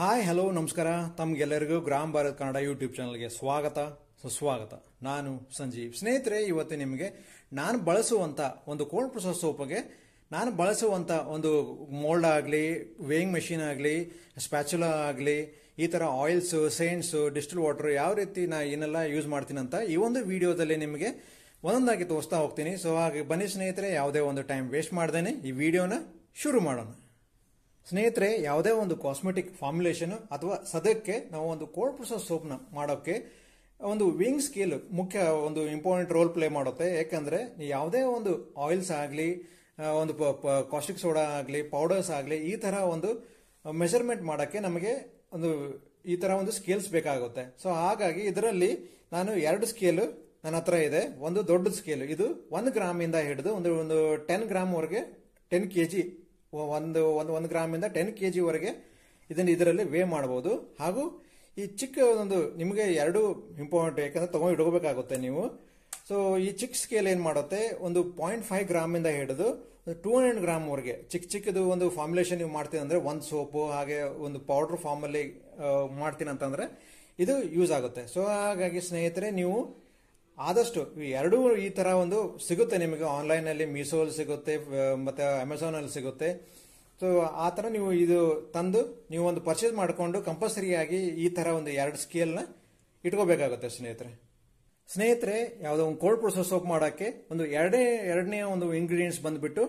hi hello ನಮಸ್ಕಾರ ತಮಗೆಲ್ಲರಿಗೂ ಗ್ರಾಮ ಭಾರತ್ ಕನ್ನಡ ಯೂಟ್ಯೂಬ್ ಚಾನಲ್ಗೆ ಸ್ವಾಗತ ಸುಸ್ವಾಗತ ನಾನು ಸಂಜೀವ್ ಸ್ನೇಹಿತರೆ ಇವತ್ತು ನಿಮಗೆ ನಾನು ಬಳಸುವಂಥ ಒಂದು ಕೋಲ್ಡ್ ಪ್ರೊಸೆಸ್ ಸೋಪ್ಗೆ ನಾನು ಬಳಸುವಂಥ ಒಂದು ಮೋಲ್ಡ್ ಆಗಲಿ ವೇಯಿಂಗ್ ಮೆಷಿನ್ ಆಗಲಿ ಸ್ಪ್ಯಾಚುಲ ಆಗಲಿ ಈ ಥರ ಆಯಿಲ್ಸು ಸೇಂಟ್ಸು ಡಿಸ್ಟಿಲ್ ವಾಟರ್ ಯಾವ ರೀತಿ ನಾನು ಏನೆಲ್ಲ ಯೂಸ್ ಮಾಡ್ತೀನಿ ಅಂತ ಈ ಒಂದು ವಿಡಿಯೋದಲ್ಲಿ ನಿಮಗೆ ಒಂದೊಂದಾಗಿ ತೋರಿಸ್ತಾ ಹೋಗ್ತೀನಿ ಸೊ ಹಾಗೆ ಬನ್ನಿ ಸ್ನೇಹಿತರೆ ಯಾವುದೇ ಒಂದು ಟೈಮ್ ವೇಸ್ಟ್ ಮಾಡ್ದೇನೆ ಈ ವಿಡಿಯೋನ ಶುರು ಮಾಡೋಣ ಸ್ನೇಹಿತರೆ ಯಾವುದೇ ಒಂದು ಕಾಸ್ಮೆಟಿಕ್ ಫಾರ್ಮುಲೇಷನ್ ಅಥವಾ ಸದ್ಯಕ್ಕೆ ನಾವು ಒಂದು ಕೋಲ್ಡ್ ಸೋಪ್ ಸೋಪ್ನ ಮಾಡೋಕ್ಕೆ ಒಂದು ವಿಂಗ್ ಸ್ಕೇಲ್ ಮುಖ್ಯ ಒಂದು ಇಂಪಾರ್ಟೆಂಟ್ ರೋಲ್ ಪ್ಲೇ ಮಾಡುತ್ತೆ ಯಾಕಂದ್ರೆ ಯಾವುದೇ ಒಂದು ಆಯಿಲ್ಸ್ ಆಗಲಿ ಒಂದು ಕಾಸ್ಟಿಕ್ ಸೋಡಾ ಆಗಲಿ ಪೌಡರ್ಸ್ ಆಗಲಿ ಈ ತರ ಒಂದು ಮೆಷರ್ಮೆಂಟ್ ಮಾಡೋಕ್ಕೆ ನಮಗೆ ಒಂದು ಈ ತರ ಒಂದು ಸ್ಕೇಲ್ಸ್ ಬೇಕಾಗುತ್ತೆ ಸೊ ಹಾಗಾಗಿ ಇದರಲ್ಲಿ ನಾನು ಎರಡು ಸ್ಕೇಲ್ ನನ್ನ ಹತ್ರ ಇದೆ ಒಂದು ದೊಡ್ಡ ಸ್ಕೇಲ್ ಇದು ಒಂದು ಗ್ರಾಮ್ ಇಂದ ಹಿಡಿದು ಒಂದು ಒಂದು ಟೆನ್ ಗ್ರಾಮ್ ವರೆಗೆ ಟೆನ್ ಕೆ ಜಿ ಒಂದು ಒಂದು ಒಂದು ಗ್ರಾಮಿಂದ ಟೆನ್ ಕೆ ಜಿವರೆಗೆ ಇದನ್ನು ಇದರಲ್ಲಿ ವೇ ಮಾಡಬಹುದು ಹಾಗೂ ಈ ಚಿಕ್ಕ ಒಂದು ನಿಮಗೆ ಎರಡು ಇಂಪಾರ್ಟೆಂಟ್ ಯಾಕಂದ್ರೆ ತಗೊಂಡು ಇಟ್ಕೋಬೇಕಾಗುತ್ತೆ ನೀವು ಸೊ ಈ ಚಿಕ್ಕ ಸ್ಕೇಲ್ ಏನು ಮಾಡುತ್ತೆ ಒಂದು ಪಾಯಿಂಟ್ ಫೈವ್ ಇಂದ ಹಿಡಿದು ಟೂ ಹಂಡ್ರೆಡ್ ವರೆಗೆ ಚಿಕ್ಕ ಚಿಕ್ಕದು ಒಂದು ಫಾರ್ಮುಲೇಷನ್ ನೀವು ಮಾಡ್ತೀನಿ ಅಂದ್ರೆ ಒಂದು ಸೋಪು ಹಾಗೆ ಒಂದು ಫಾರ್ಮ್ ಫಾರ್ಮಲ್ಲಿ ಮಾಡ್ತೀನಿ ಅಂತಂದ್ರೆ ಇದು ಯೂಸ್ ಆಗುತ್ತೆ ಸೊ ಹಾಗಾಗಿ ಸ್ನೇಹಿತರೆ ನೀವು ಆದಷ್ಟು ಎರಡೂ ಈ ತರ ಒಂದು ಸಿಗುತ್ತೆ ನಿಮಗೆ ಆನ್ಲೈನ್ ಆನ್ಲೈನಲ್ಲಿ ಅಲ್ಲಿ ಸಿಗುತ್ತೆ ಮತ್ತೆ ಮತ್ತು ಅಲ್ಲಿ ಸಿಗುತ್ತೆ ಸೊ ಆ ನೀವು ಇದು ತಂದು ನೀವು ಒಂದು ಪರ್ಚೇಸ್ ಮಾಡಿಕೊಂಡು ಆಗಿ ಈ ತರ ಒಂದು ಎರಡು ನ ಇಟ್ಕೋಬೇಕಾಗುತ್ತೆ ಸ್ನೇಹಿತರೆ ಸ್ನೇಹಿತರೆ ಯಾವುದೋ ಒಂದು ಕೋಲ್ಡ್ ಪ್ರೋಸೆಸ್ ಸೋಪ್ ಮಾಡೋಕ್ಕೆ ಒಂದು ಎರಡೇ ಎರಡನೇ ಒಂದು ಇಂಗ್ರೀಡಿಯೆಂಟ್ಸ್ ಬಂದ್ಬಿಟ್ಟು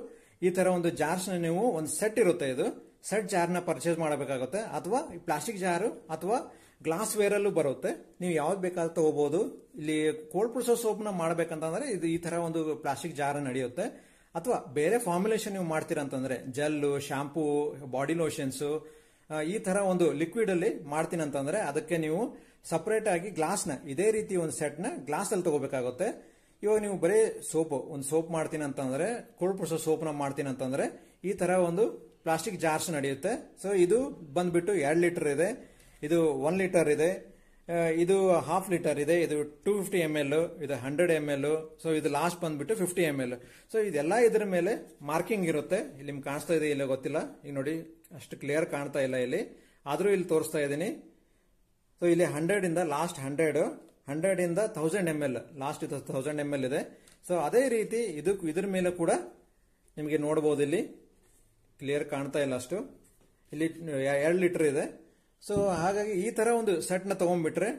ಈ ತರ ಒಂದು ಜಾರ್ಸ್ ನೀವು ಒಂದು ಸೆಟ್ ಇರುತ್ತೆ ಇದು ಸೆಟ್ ನ ಪರ್ಚೇಸ್ ಮಾಡಬೇಕಾಗುತ್ತೆ ಅಥವಾ ಪ್ಲಾಸ್ಟಿಕ್ ಜಾರು ಅಥವಾ ಗ್ಲಾಸ್ ವೇರಲ್ಲೂ ಬರುತ್ತೆ ನೀವು ಯಾವ್ದು ಬೇಕಾದ ತಗೋಬಹುದು ಇಲ್ಲಿ ಕೋಲ್ಡ್ ಪ್ರೋಸೆಸ್ ಸೋಪ್ನ ಮಾಡಬೇಕಂತಂದ್ರೆ ಇದು ಈ ತರ ಒಂದು ಪ್ಲಾಸ್ಟಿಕ್ ಜಾರ್ ನಡೆಯುತ್ತೆ ಅಥವಾ ಬೇರೆ ಫಾರ್ಮುಲೇಷನ್ ನೀವು ಮಾಡ್ತೀರಂತಂದ್ರೆ ಜೆಲ್ಲು ಶಾಂಪೂ ಬಾಡಿ ಲೋಷನ್ಸ್ ಈ ತರ ಒಂದು ಲಿಕ್ವಿಡ್ ಅಲ್ಲಿ ಮಾಡ್ತೀನಿ ಅಂತಂದ್ರೆ ಅದಕ್ಕೆ ನೀವು ಸಪರೇಟ್ ಆಗಿ ಗ್ಲಾಸ್ ನ ಇದೇ ರೀತಿ ಒಂದು ಸೆಟ್ ನ ಗ್ಲಾಸ್ ಅಲ್ಲಿ ತಗೋಬೇಕಾಗುತ್ತೆ ಇವಾಗ ನೀವು ಬರೀ ಸೋಪ್ ಒಂದು ಸೋಪ್ ಮಾಡ್ತೀನಿ ಅಂತಂದ್ರೆ ಕೋಲ್ಡ್ ಪ್ರೋಸೆಸ್ ಸೋಪ್ ನ ಮಾಡ್ತೀನಿ ಅಂತಂದ್ರೆ ಈ ತರ ಒಂದು ಪ್ಲಾಸ್ಟಿಕ್ ಜಾರ್ಸ್ ನಡೆಯುತ್ತೆ ಸೊ ಇದು ಬಂದ್ಬಿಟ್ಟು ಎರಡು ಲೀಟರ್ ಇದೆ ಇದು ಒನ್ ಲೀಟರ್ ಇದೆ ಇದು ಹಾಫ್ ಲೀಟರ್ ಇದೆ ಇದು ಟೂ ಫಿಫ್ಟಿ ಎಮ್ ಎಲ್ ಇದು ಹಂಡ್ರೆಡ್ ಎಮ್ ಎಲ್ ಸೊ ಇದು ಲಾಸ್ಟ್ ಬಂದ್ಬಿಟ್ಟು ಫಿಫ್ಟಿ ಎಮ್ ಎಲ್ ಸೊ ಇದೆಲ್ಲ ಇದ್ರ ಮೇಲೆ ಮಾರ್ಕಿಂಗ್ ಇರುತ್ತೆ ಇಲ್ಲಿ ನಿಮ್ಗೆ ಕಾಣಿಸ್ತಾ ಇದೆ ಇಲ್ಲ ಗೊತ್ತಿಲ್ಲ ಈಗ ನೋಡಿ ಅಷ್ಟು ಕ್ಲಿಯರ್ ಕಾಣ್ತಾ ಇಲ್ಲ ಇಲ್ಲಿ ಆದರೂ ಇಲ್ಲಿ ತೋರಿಸ್ತಾ ಇದ್ದೀನಿ ಸೊ ಇಲ್ಲಿ ಹಂಡ್ರೆಡ್ ಇಂದ ಲಾಸ್ಟ್ ಹಂಡ್ರೆಡ್ ಹಂಡ್ರೆಡ್ ಇಂದ ಥೌಸಂಡ್ ಎಮ್ ಎಲ್ ಲಾಸ್ಟ್ ಇದು ತೌಸಂಡ್ ಎಮ್ ಎಲ್ ಇದೆ ಸೊ ಅದೇ ರೀತಿ ಇದು ಇದ್ರ ಮೇಲೆ ಕೂಡ ನಿಮಗೆ ನೋಡಬಹುದು ಇಲ್ಲಿ ಕ್ಲಿಯರ್ ಕಾಣ್ತಾ ಇಲ್ಲ ಅಷ್ಟು ಇಲ್ಲಿ ಎರಡು ಲೀಟರ್ ಇದೆ ಸೊ ಹಾಗಾಗಿ ಈ ತರ ಒಂದು ಸೆಟ್ನ ತಗೊಂಡ್ಬಿಟ್ರೆ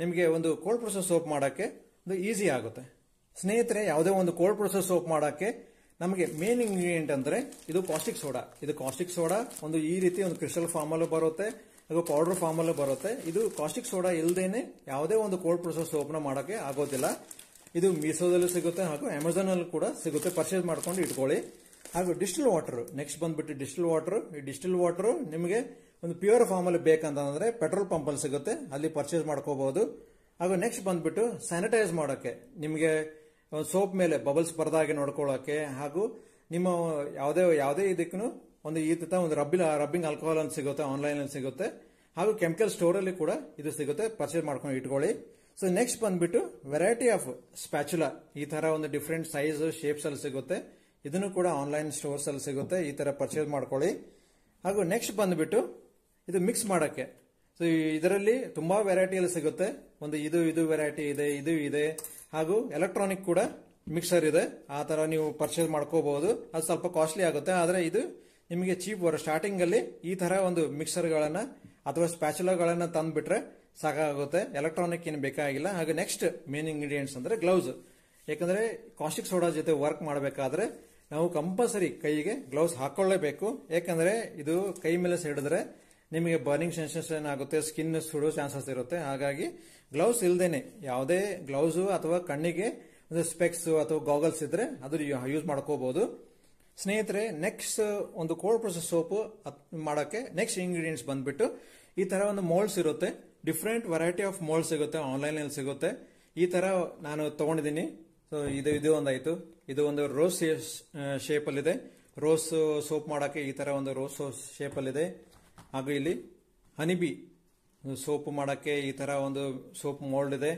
ನಿಮಗೆ ಒಂದು ಕೋಲ್ಡ್ ಪ್ರೊಸೆಸ್ ಸೋಪ್ ಮಾಡೋಕ್ಕೆ ಒಂದು ಈಸಿ ಆಗುತ್ತೆ ಸ್ನೇಹಿತರೆ ಯಾವುದೇ ಒಂದು ಕೋಲ್ಡ್ ಪ್ರೊಸೆಸ್ ಸೋಪ್ ಮಾಡೋಕ್ಕೆ ನಮಗೆ ಮೇನ್ ಇಂಗ್ರೀಡಿಯೆಂಟ್ ಅಂದರೆ ಇದು ಕಾಸ್ಟಿಕ್ ಸೋಡಾ ಇದು ಕಾಸ್ಟಿಕ್ ಸೋಡಾ ಒಂದು ಈ ರೀತಿ ಒಂದು ಕ್ರಿಸ್ಟಲ್ ಫಾರ್ಮಲ್ಲೂ ಬರುತ್ತೆ ಹಾಗೂ ಪೌಡರ್ ಫಾರ್ಮಲ್ಲೂ ಬರುತ್ತೆ ಇದು ಕಾಸ್ಟಿಕ್ ಸೋಡಾ ಇಲ್ಲದೇನೆ ಯಾವುದೇ ಒಂದು ಕೋಲ್ಡ್ ಪ್ರೊಸೆಸ್ ಸೋಪ್ನ ಮಾಡೋಕ್ಕೆ ಆಗೋದಿಲ್ಲ ಇದು ಮೀಸೋದಲ್ಲೂ ಸಿಗುತ್ತೆ ಹಾಗೂ ಅಮೆಝಾನಲ್ಲೂ ಕೂಡ ಸಿಗುತ್ತೆ ಪರ್ಚೇಸ್ ಮಾಡ್ಕೊಂಡು ಇಟ್ಕೊಳ್ಳಿ ಹಾಗೂ ಡಿಸ್ಟಿಲ್ ವಾಟರ್ ನೆಕ್ಸ್ಟ್ ಬಂದ್ಬಿಟ್ಟು ಡಿಸ್ಟಿಲ್ ವಾಟರ್ ಈ ಡಿಸ್ಟಿಲ್ ವಾಟರ್ ನಿಮಗೆ ಒಂದು ಪ್ಯೂರ್ ಫಾರ್ಮಲ್ಲಿ ಬೇಕಂತಂದ್ರೆ ಪೆಟ್ರೋಲ್ ಅಲ್ಲಿ ಸಿಗುತ್ತೆ ಅಲ್ಲಿ ಪರ್ಚೇಸ್ ಮಾಡ್ಕೋಬಹುದು ಹಾಗೂ ನೆಕ್ಸ್ಟ್ ಬಂದ್ಬಿಟ್ಟು ಸ್ಯಾನಿಟೈಸ್ ಮಾಡೋಕೆ ನಿಮಗೆ ಸೋಪ್ ಮೇಲೆ ಬಬಲ್ಸ್ ಬರದಾಗೆ ನೋಡ್ಕೊಳ್ಳೋಕೆ ಹಾಗೂ ನಿಮ್ಮ ಯಾವುದೇ ಯಾವುದೇ ಇದಕ್ಕೂ ಒಂದು ಈ ತರ ಒಂದು ರಬ್ಬಿಲ್ ರಬ್ಬಿಂಗ್ ಆಲ್ಕೋಹಾಲ್ ಅಂತ ಸಿಗುತ್ತೆ ಅಲ್ಲಿ ಸಿಗುತ್ತೆ ಹಾಗೂ ಕೆಮಿಕಲ್ ಸ್ಟೋರ್ ಅಲ್ಲಿ ಕೂಡ ಇದು ಸಿಗುತ್ತೆ ಪರ್ಚೇಸ್ ಮಾಡ್ಕೊಂಡು ಇಟ್ಕೊಳ್ಳಿ ಸೊ ನೆಕ್ಸ್ಟ್ ಬಂದ್ಬಿಟ್ಟು ವೆರೈಟಿ ಆಫ್ ಸ್ಪ್ಯಾಚುಲಾ ಈ ತರ ಒಂದು ಡಿಫ್ರೆಂಟ್ ಸೈಜ್ ಶೇಪ್ಸ್ ಅಲ್ಲಿ ಸಿಗುತ್ತೆ ಇದನ್ನು ಕೂಡ ಆನ್ಲೈನ್ ಸ್ಟೋರ್ಸ್ ಅಲ್ಲಿ ಸಿಗುತ್ತೆ ಈ ತರ ಪರ್ಚೇಸ್ ಮಾಡ್ಕೊಳ್ಳಿ ಹಾಗೂ ನೆಕ್ಸ್ಟ್ ಬಂದ್ಬಿಟ್ಟು ಇದು ಮಿಕ್ಸ್ ಮಾಡೋಕ್ಕೆ ಸೊ ಇದರಲ್ಲಿ ತುಂಬಾ ವೆರೈಟಿಯಲ್ಲಿ ಸಿಗುತ್ತೆ ಒಂದು ಇದು ಇದು ವೆರೈಟಿ ಇದೆ ಇದು ಇದೆ ಹಾಗೂ ಎಲೆಕ್ಟ್ರಾನಿಕ್ ಕೂಡ ಮಿಕ್ಸರ್ ಇದೆ ಆ ತರ ನೀವು ಪರ್ಚೇಸ್ ಮಾಡ್ಕೋಬಹುದು ಅದು ಸ್ವಲ್ಪ ಕಾಸ್ಟ್ಲಿ ಆಗುತ್ತೆ ಆದರೆ ಇದು ನಿಮಗೆ ಚೀಪ್ ಬರೋ ಸ್ಟಾರ್ಟಿಂಗ್ ಅಲ್ಲಿ ಈ ತರ ಒಂದು ಮಿಕ್ಸರ್ ಗಳನ್ನ ಅಥವಾ ಸ್ಪ್ಯಾಚುಲಾಗಳನ್ನ ತಂದ್ಬಿಟ್ರೆ ಸಾಕಾಗುತ್ತೆ ಎಲೆಕ್ಟ್ರಾನಿಕ್ ಏನು ಬೇಕಾಗಿಲ್ಲ ಹಾಗೆ ನೆಕ್ಸ್ಟ್ ಮೇನ್ ಇಂಗ್ರೀಡಿಯೆಂಟ್ಸ್ ಅಂದ್ರೆ ಗ್ಲೌಸ್ ಯಾಕಂದ್ರೆ ಕಾಸ್ಟಿಕ್ ಸೋಡಾ ಜೊತೆ ವರ್ಕ್ ಮಾಡಬೇಕಾದ್ರೆ ನಾವು ಕಂಪಲ್ಸರಿ ಕೈಗೆ ಗ್ಲೌಸ್ ಹಾಕೊಳ್ಳೇಬೇಕು ಯಾಕಂದ್ರೆ ಇದು ಕೈ ಮೇಲೆ ಸಿಡಿದ್ರೆ ನಿಮಗೆ ಬರ್ನಿಂಗ್ ಸೆನ್ಸೇಷನ್ ಆಗುತ್ತೆ ಸ್ಕಿನ್ ಸುಡೋ ಚಾನ್ಸಸ್ ಇರುತ್ತೆ ಹಾಗಾಗಿ ಗ್ಲೌಸ್ ಇಲ್ಲದೇನೆ ಯಾವುದೇ ಗ್ಲೌಸ್ ಅಥವಾ ಕಣ್ಣಿಗೆ ಒಂದು ಸ್ಪೆಕ್ಸ್ ಅಥವಾ ಗಾಗಲ್ಸ್ ಇದ್ರೆ ಅದು ಯೂಸ್ ಮಾಡ್ಕೋಬಹುದು ಸ್ನೇಹಿತರೆ ನೆಕ್ಸ್ಟ್ ಒಂದು ಕೋಲ್ಡ್ ಪ್ರೊಸೆಸ್ ಸೋಪ್ ಮಾಡೋಕ್ಕೆ ನೆಕ್ಸ್ಟ್ ಇಂಗ್ರೀಡಿಯೆಂಟ್ಸ್ ಬಂದ್ಬಿಟ್ಟು ಈ ತರ ಒಂದು ಮೋಲ್ಡ್ಸ್ ಇರುತ್ತೆ ಡಿಫ್ರೆಂಟ್ ವೆರೈಟಿ ಆಫ್ ಮೋಲ್ಡ್ ಸಿಗುತ್ತೆ ಆನ್ಲೈನ್ ಅಲ್ಲಿ ಸಿಗುತ್ತೆ ಈ ತರ ನಾನು ತಗೊಂಡಿದ್ದೀನಿ ಸೊ ಇದು ಇದು ಒಂದಾಯ್ತು ಇದು ಒಂದು ರೋಸ್ ಶೇಪ್ ಅಲ್ಲಿ ಇದೆ ರೋಸ್ ಸೋಪ್ ಮಾಡೋಕ್ಕೆ ಈ ತರ ಒಂದು ರೋಸ್ ಶೇಪ್ ಅಲ್ಲಿ ಇದೆ ಹಾಗೂ ಇಲ್ಲಿ ಹನಿಬಿ ಸೋಪ್ ಮಾಡೋಕ್ಕೆ ಈ ಥರ ಒಂದು ಸೋಪ್ ಮೋಲ್ಡ್ ಇದೆ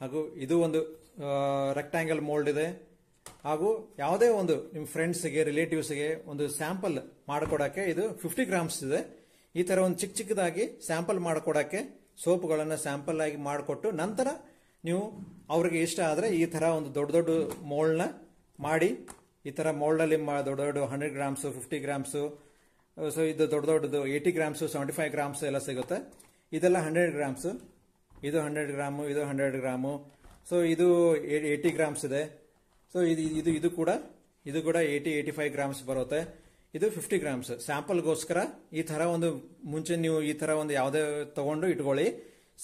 ಹಾಗೂ ಇದು ಒಂದು ರೆಕ್ಟ್ಯಾಂಗಲ್ ಮೋಲ್ಡ್ ಇದೆ ಹಾಗೂ ಯಾವುದೇ ಒಂದು ನಿಮ್ಮ ಫ್ರೆಂಡ್ಸ್ಗೆ ರಿಲೇಟಿವ್ಸ್ಗೆ ಒಂದು ಸ್ಯಾಂಪಲ್ ಮಾಡಿಕೊಡೋಕ್ಕೆ ಇದು ಫಿಫ್ಟಿ ಗ್ರಾಮ್ಸ್ ಇದೆ ಈ ಥರ ಒಂದು ಚಿಕ್ಕ ಚಿಕ್ಕದಾಗಿ ಸ್ಯಾಂಪಲ್ ಮಾಡಿಕೊಡೋಕ್ಕೆ ಸೋಪ್ಗಳನ್ನು ಸ್ಯಾಂಪಲ್ ಆಗಿ ಮಾಡಿಕೊಟ್ಟು ನಂತರ ನೀವು ಅವ್ರಿಗೆ ಇಷ್ಟ ಆದರೆ ಈ ಥರ ಒಂದು ದೊಡ್ಡ ದೊಡ್ಡ ಮೋಲ್ಡ್ನ ಮಾಡಿ ಈ ಥರ ಮೋಲ್ಡಲ್ಲಿ ದೊಡ್ಡ ದೊಡ್ಡ hundred grams fifty grams so uh, ಇದು ದೊಡ್ಡ ದೊಡ್ಡದು eighty grams seventy five grams ಎಲ್ಲ ಸಿಗುತ್ತೆ ಇದೆಲ್ಲ ಹಂಡ್ರೆಡ್ ಗ್ರಾಮ್ಸ್ ಇದು ಹಂಡ್ರೆಡ್ ಗ್ರಾಮು ಇದು ಹಂಡ್ರೆಡ್ ಗ್ರಾಮು ಸೊ ಇದು ಏಯ್ಟಿ ಗ್ರಾಮ್ಸ್ ಇದೆ ಸೊ ಇದು ಇದು ಇದು ಕೂಡ ಇದು ಕೂಡ ಏಯ್ಟಿ ಏಯ್ಟಿ ಫೈವ್ ಗ್ರಾಮ್ಸ್ ಬರುತ್ತೆ ಇದು ಫಿಫ್ಟಿ ಗ್ರಾಮ್ಸ್ ಸ್ಯಾಂಪಲ್ಗೋಸ್ಕರ ಈ ಥರ ಒಂದು ಮುಂಚೆ ನೀವು ಈ ಥರ ಒಂದು ಯಾವುದೇ ತಗೊಂಡು ಇಟ್ಕೊಳ್ಳಿ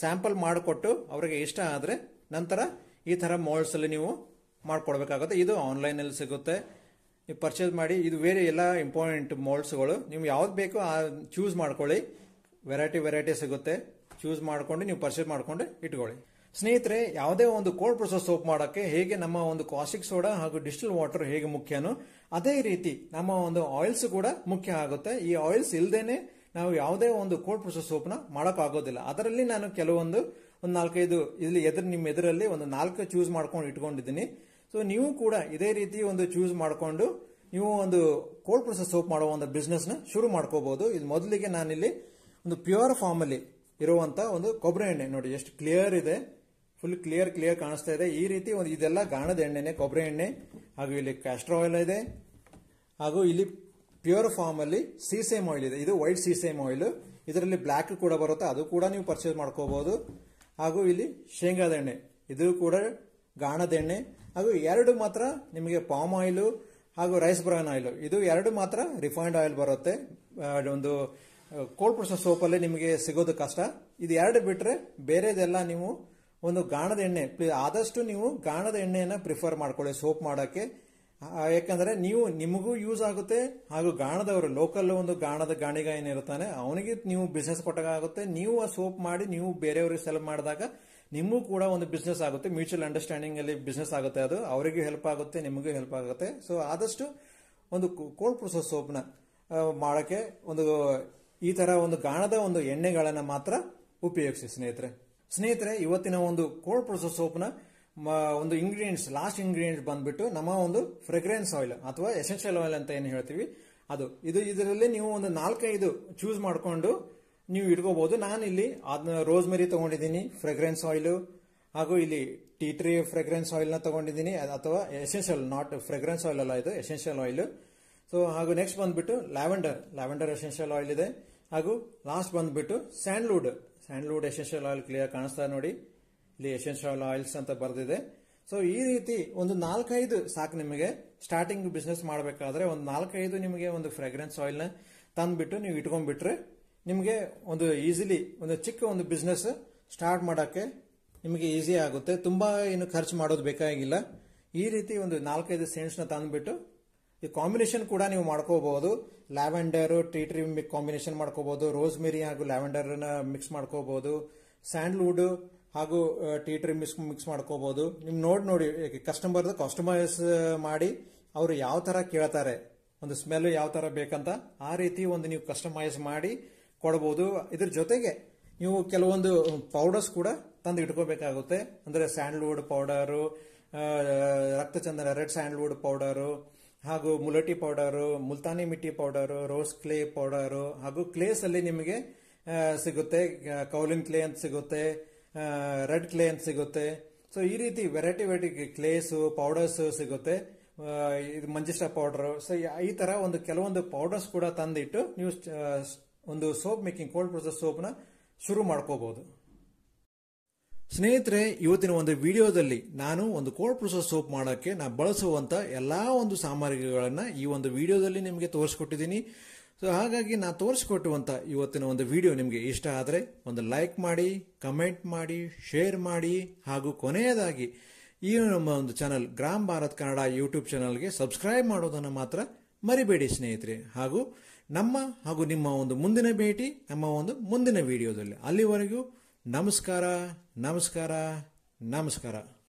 ಸ್ಯಾಂಪಲ್ ಮಾಡಿಕೊಟ್ಟು ಅವರಿಗೆ ಇಷ್ಟ ಆದರೆ ನಂತರ ಈ ಥರ ಮೋಲ್ಡ್ಸಲ್ಲಿ ನೀವು ಮಾಡಿಕೊಡ್ಬೇಕಾಗುತ್ತೆ ಇದು ಆನ್ಲೈನಲ್ಲಿ ಸಿಗುತ್ತೆ ನೀವು ಪರ್ಚೇಸ್ ಮಾಡಿ ಇದು ಬೇರೆ ಎಲ್ಲ ಇಂಪಾರ್ಟೆಂಟ್ ಮೋಲ್ಡ್ಸ್ಗಳು ನಿಮ್ಗೆ ಯಾವ್ದು ಬೇಕೋ ಆ ಚೂಸ್ ಮಾಡ್ಕೊಳ್ಳಿ ವೆರೈಟಿ ವೆರೈಟಿ ಸಿಗುತ್ತೆ ಚೂಸ್ ಮಾಡಿಕೊಂಡು ನೀವು ಪರ್ಚೇಸ್ ಮಾಡ್ಕೊಂಡು ಇಟ್ಕೊಳ್ಳಿ ಸ್ನೇಹಿತರೆ ಯಾವುದೇ ಒಂದು ಕೋಲ್ಡ್ ಪ್ರೊಸೆಸ್ ಸೋಪ್ ಮಾಡೋಕ್ಕೆ ಹೇಗೆ ನಮ್ಮ ಒಂದು ಕಾಸ್ಟಿಕ್ ಸೋಡಾ ಹಾಗೂ ಡಿಜಿಟಲ್ ವಾಟರ್ ಹೇಗೆ ಮುಖ್ಯನೋ ಅದೇ ರೀತಿ ನಮ್ಮ ಒಂದು ಆಯಿಲ್ಸ್ ಕೂಡ ಮುಖ್ಯ ಆಗುತ್ತೆ ಈ ಆಯಿಲ್ಸ್ ಇಲ್ಲದೇನೆ ನಾವು ಯಾವುದೇ ಒಂದು ಕೋಲ್ಡ್ ಪ್ರೊಸೆಸ್ ಸೋಪ್ನ ಮಾಡೋಕ್ಕಾಗೋದಿಲ್ಲ ಅದರಲ್ಲಿ ನಾನು ಕೆಲವೊಂದು ಒಂದು ನಾಲ್ಕೈದು ಇಲ್ಲಿ ಎದುರು ನಿಮ್ಮ ಎದುರಲ್ಲಿ ಒಂದು ನಾಲ್ಕು ಚೂಸ್ ಮಾಡ್ಕೊಂಡು ಇಟ್ಕೊಂಡಿದ್ದೀನಿ ಸೊ ನೀವು ಕೂಡ ಇದೇ ರೀತಿ ಒಂದು ಚೂಸ್ ಮಾಡಿಕೊಂಡು ನೀವು ಒಂದು ಕೋಲ್ಡ್ ಪ್ರೊಸೆಸ್ ಸೋಪ್ ಮಾಡೋ ಒಂದು ನ ಶುರು ಮಾಡ್ಕೋಬಹುದು ಇದು ಮೊದಲಿಗೆ ನಾನಿಲ್ಲಿ ಒಂದು ಪ್ಯೂರ್ ಅಲ್ಲಿ ಇರುವಂತ ಒಂದು ಕೊಬ್ಬರಿ ಎಣ್ಣೆ ನೋಡಿ ಎಷ್ಟು ಕ್ಲಿಯರ್ ಇದೆ ಫುಲ್ ಕ್ಲಿಯರ್ ಕ್ಲಿಯರ್ ಕಾಣಿಸ್ತಾ ಇದೆ ಈ ರೀತಿ ಒಂದು ಇದೆಲ್ಲ ಗಾಣದ ಎಣ್ಣೆನೆ ಕೊಬ್ಬರಿ ಎಣ್ಣೆ ಹಾಗೂ ಇಲ್ಲಿ ಕ್ಯಾಸ್ಟರ್ ಆಯಿಲ್ ಇದೆ ಹಾಗೂ ಇಲ್ಲಿ ಪ್ಯೂರ್ ಫಾರ್ಮ್ ಅಲ್ಲಿ ಸೀಸೇಮ್ ಆಯಿಲ್ ಇದೆ ಇದು ವೈಟ್ ಸೀಸೇಮ್ ಆಯಿಲ್ ಇದರಲ್ಲಿ ಬ್ಲಾಕ್ ಕೂಡ ಬರುತ್ತೆ ಅದು ಕೂಡ ನೀವು ಪರ್ಚೇಸ್ ಮಾಡ್ಕೋಬಹುದು ಹಾಗೂ ಇಲ್ಲಿ ಶೇಂಗಾದ ಎಣ್ಣೆ ಇದು ಕೂಡ ಗಾಣದ ಎಣ್ಣೆ ಹಾಗೂ ಎರಡು ಮಾತ್ರ ನಿಮಗೆ ಪಾಮ್ ಆಯಿಲು ಹಾಗೂ ರೈಸ್ ಬ್ರಾನ್ ಆಯಿಲು ಇದು ಎರಡು ಮಾತ್ರ ರಿಫೈನ್ಡ್ ಆಯಿಲ್ ಬರುತ್ತೆ ಒಂದು ಕೋಲ್ಡ್ ಪ್ರೆಸ್ ಸೋಪಲ್ಲಿ ನಿಮಗೆ ಸಿಗೋದು ಕಷ್ಟ ಇದು ಎರಡು ಬಿಟ್ಟರೆ ಬೇರೆದೆಲ್ಲ ನೀವು ಒಂದು ಗಾಣದ ಎಣ್ಣೆ ಆದಷ್ಟು ನೀವು ಗಾಣದ ಎಣ್ಣೆಯನ್ನು ಪ್ರಿಫರ್ ಮಾಡ್ಕೊಳ್ಳಿ ಸೋಪ್ ಮಾಡೋಕ್ಕೆ ಯಾಕಂದರೆ ನೀವು ನಿಮಗೂ ಯೂಸ್ ಆಗುತ್ತೆ ಹಾಗೂ ಗಾಣದವರು ಲೋಕಲ್ ಒಂದು ಗಾಣದ ಗಾಣಿಗ ಏನಿರುತ್ತಾನೆ ಅವನಿಗೆ ನೀವು ಬಿಸ್ನೆಸ್ ಕೊಟ್ಟಾಗುತ್ತೆ ನೀವು ಆ ಸೋಪ್ ಮಾಡಿ ನೀವು ಬೇರೆಯವ್ರಿಗೆ ಸೆಲ್ ಮಾಡಿದಾಗ ನಿಮಗೂ ಕೂಡ ಒಂದು ಬಿಸ್ನೆಸ್ ಆಗುತ್ತೆ ಮ್ಯೂಚುವಲ್ ಅಂಡರ್ಸ್ಟ್ಯಾಂಡಿಂಗ್ ಅಲ್ಲಿ ಬಿಸ್ನೆಸ್ ಆಗುತ್ತೆ ಅದು ಅವರಿಗೂ ಹೆಲ್ಪ್ ಆಗುತ್ತೆ ನಿಮಗೂ ಹೆಲ್ಪ್ ಆಗುತ್ತೆ ಸೊ ಆದಷ್ಟು ಒಂದು ಕೋಲ್ಡ್ ಪ್ರೊಸೆಸ್ ಸೋಪ್ನ ಮಾಡೋಕ್ಕೆ ಒಂದು ಈ ತರ ಒಂದು ಗಾಣದ ಒಂದು ಎಣ್ಣೆಗಳನ್ನು ಮಾತ್ರ ಉಪಯೋಗಿಸಿ ಸ್ನೇಹಿತರೆ ಸ್ನೇಹಿತರೆ ಇವತ್ತಿನ ಒಂದು ಕೋಲ್ಡ್ ಪ್ರೊಸೆಸ್ ಸೋಪ್ನ ಒಂದು ಇಂಗ್ರೀಡಿಯೆಂಟ್ಸ್ ಲಾಸ್ಟ್ ಇಂಗ್ರೀಡಿಯೆಂಟ್ ಬಂದ್ಬಿಟ್ಟು ನಮ್ಮ ಒಂದು ಫ್ರೆಗ್ರೆನ್ಸ್ ಆಯಿಲ್ ಅಥವಾ ಎಸೆನ್ಷಿಯಲ್ ಆಯಿಲ್ ಅಂತ ಏನು ಹೇಳ್ತೀವಿ ಅದು ಇದು ಇದರಲ್ಲಿ ನೀವು ಒಂದು ನಾಲ್ಕೈದು ಚೂಸ್ ಮಾಡಿಕೊಂಡು ನೀವು ಇಟ್ಕೋಬಹುದು ನಾನು ಅದನ್ನ ರೋಸ್ ಮೆರಿ ತಗೊಂಡಿದ್ದೀನಿ ಫ್ರೆಗ್ರೆನ್ಸ್ ಆಯಿಲ್ ಹಾಗೂ ಇಲ್ಲಿ ಟೀ ಟ್ರೀ ಫ್ರೆಗ್ರೆನ್ಸ್ ಆಯಿಲ್ನ ತಗೊಂಡಿದ್ದೀನಿ ಅಥವಾ ಎಸೆನ್ಷಿಯಲ್ ನಾಟ್ ಫ್ರೆಗ್ರೆನ್ಸ್ ಆಯಿಲ್ ಅಲ್ಲ ಇದು ಎಸೆನ್ಷಿಯಲ್ ಆಯಿಲ್ ಸೊ ಹಾಗೂ ನೆಕ್ಸ್ಟ್ ಬಂದ್ಬಿಟ್ಟು ಲ್ಯಾವೆಂಡರ್ ಲ್ಯಾವೆಂಡರ್ ಎಸೆನ್ಷಿಯಲ್ ಆಯಿಲ್ ಇದೆ ಹಾಗೂ ಲಾಸ್ಟ್ ಬಂದ್ಬಿಟ್ಟು sandalwood sandalwood essential oil clear ಕಾಣಿಸ್ತಾ ನೋಡಿ ಇಲ್ಲಿ ಎಸೆನ್ಷಿಯಲ್ ಆಯಿಲ್ಸ್ ಅಂತ ಬರೆದಿದೆ ಸೊ ಈ ರೀತಿ ಒಂದು ನಾಲ್ಕೈದು ಸಾಕು ನಿಮಗೆ ಸ್ಟಾರ್ಟಿಂಗ್ ಬಿಸ್ನೆಸ್ ಮಾಡಬೇಕಾದ್ರೆ ಒಂದು ನಾಲ್ಕೈದು ನಿಮಗೆ ಒಂದು ಫ್ರೆಗ್ರೆನ್ಸ್ ಆಯಿಲ್ನ ತಂದ್ಬಿಟ್ಟು ನೀವು ಇಟ್ಕೊಂಡ್ಬಿಟ್ರೆ ನಿಮಗೆ ಒಂದು ಈಸಿಲಿ ಒಂದು ಚಿಕ್ಕ ಒಂದು ಬಿಸ್ನೆಸ್ ಸ್ಟಾರ್ಟ್ ಮಾಡೋಕ್ಕೆ ನಿಮಗೆ ಈಸಿ ಆಗುತ್ತೆ ತುಂಬ ಏನು ಖರ್ಚು ಮಾಡೋದು ಬೇಕಾಗಿಲ್ಲ ಈ ರೀತಿ ಒಂದು ನಾಲ್ಕೈದು ಸೆಂಟ್ಸ್ನ ತಂದುಬಿಟ್ಟು ಈ ಕಾಂಬಿನೇಷನ್ ಕೂಡ ನೀವು ಮಾಡ್ಕೋಬಹುದು ಲ್ಯಾವೆಂಡರ್ ಟೀ ಟ್ರೀ ಕಾಂಬಿನೇಷನ್ ಮಾಡ್ಕೋಬಹುದು ರೋಸ್ ಮೇರಿ ಹಾಗೂ ಲ್ಯಾವೆಂಡರ್ನ ಮಿಕ್ಸ್ ಮಾಡ್ಕೋಬಹುದು ಸ್ಯಾಂಡ್ಲ್ವುಡ್ ಹಾಗೂ ಟೀ ಟ್ರೀ ಮಿಕ್ಸ್ ಮಿಕ್ಸ್ ಮಾಡ್ಕೋಬಹುದು ನಿಮ್ಗೆ ನೋಡಿ ನೋಡಿ ಕಸ್ಟಮರ್ ಕಸ್ಟಮೈಸ್ ಮಾಡಿ ಅವರು ಯಾವ ತರ ಕೇಳ್ತಾರೆ ಒಂದು ಸ್ಮೆಲ್ ಯಾವ ತರ ಬೇಕಂತ ಆ ರೀತಿ ಒಂದು ನೀವು ಕಸ್ಟಮೈಸ್ ಮಾಡಿ ಕೊಡಬಹುದು ಇದ್ರ ಜೊತೆಗೆ ನೀವು ಕೆಲವೊಂದು ಪೌಡರ್ಸ್ ಕೂಡ ತಂದು ಇಟ್ಕೋಬೇಕಾಗುತ್ತೆ ಅಂದ್ರೆ ಸ್ಯಾಂಡ್ಲ್ವುಡ್ ಪೌಡರು ರಕ್ತಚಂದನ ರೆಡ್ ಸ್ಯಾಂಡ್ಲ್ವುಡ್ ಪೌಡರು ಹಾಗೂ ಮುಲಟಿ powder Multani mitti powder rose clay powder ಹಾಗೂ ಕ್ಲೇಸ್ ಅಲ್ಲಿ ನಿಮಗೆ ಸಿಗುತ್ತೆ ಕೌಲಿನ್ ಕ್ಲೇ ಅಂತ ಸಿಗುತ್ತೆ ರೆಡ್ ಕ್ಲೇ ಅಂತ ಸಿಗುತ್ತೆ ಸೊ ಈ ರೀತಿ ವೆರೈಟಿ ವೆರೈಟಿ ಕ್ಲೇಸು ಪೌಡರ್ಸ್ ಸಿಗುತ್ತೆ ಇದು ಮಂಜಿಷ್ಟ ಪೌಡರ್ ಸೊ ಈ ತರ ಒಂದು ಕೆಲವೊಂದು ಪೌಡರ್ಸ್ ಕೂಡ ತಂದಿಟ್ಟು ನೀವು ಒಂದು ಸೋಪ್ ಮೇಕಿಂಗ್ ಕೋಲ್ಡ್ ಪ್ರೊಸೆಸ್ ಸೋಪ್ನ ಶುರು ಮಾಡ್ಕೋಬಹುದು ಸ್ನೇಹಿತರೆ ಇವತ್ತಿನ ಒಂದು ವಿಡಿಯೋದಲ್ಲಿ ನಾನು ಒಂದು ಕೋಲ್ಡ್ ಪ್ರೊಸೆಸ್ ಸೋಪ್ ಮಾಡೋಕ್ಕೆ ನಾ ಬಳಸುವಂಥ ಎಲ್ಲ ಒಂದು ಸಾಮಗ್ರಿಗಳನ್ನು ಈ ಒಂದು ವಿಡಿಯೋದಲ್ಲಿ ನಿಮಗೆ ತೋರಿಸ್ಕೊಟ್ಟಿದ್ದೀನಿ ಸೊ ಹಾಗಾಗಿ ನಾ ತೋರಿಸ್ಕೊಟ್ಟುವಂಥ ಇವತ್ತಿನ ಒಂದು ವಿಡಿಯೋ ನಿಮಗೆ ಇಷ್ಟ ಆದರೆ ಒಂದು ಲೈಕ್ ಮಾಡಿ ಕಮೆಂಟ್ ಮಾಡಿ ಶೇರ್ ಮಾಡಿ ಹಾಗೂ ಕೊನೆಯದಾಗಿ ಈ ನಮ್ಮ ಒಂದು ಚಾನಲ್ ಗ್ರಾಮ್ ಭಾರತ್ ಕನ್ನಡ ಯೂಟ್ಯೂಬ್ ಚಾನಲ್ಗೆ ಸಬ್ಸ್ಕ್ರೈಬ್ ಮಾಡೋದನ್ನು ಮಾತ್ರ ಮರಿಬೇಡಿ ಸ್ನೇಹಿತರೆ ಹಾಗೂ ನಮ್ಮ ಹಾಗೂ ನಿಮ್ಮ ಒಂದು ಮುಂದಿನ ಭೇಟಿ ನಮ್ಮ ಒಂದು ಮುಂದಿನ ವಿಡಿಯೋದಲ್ಲಿ ಅಲ್ಲಿವರೆಗೂ ನಮಸ್ಕಾರ ನಮಸ್ಕಾರ ನಮಸ್ಕಾರ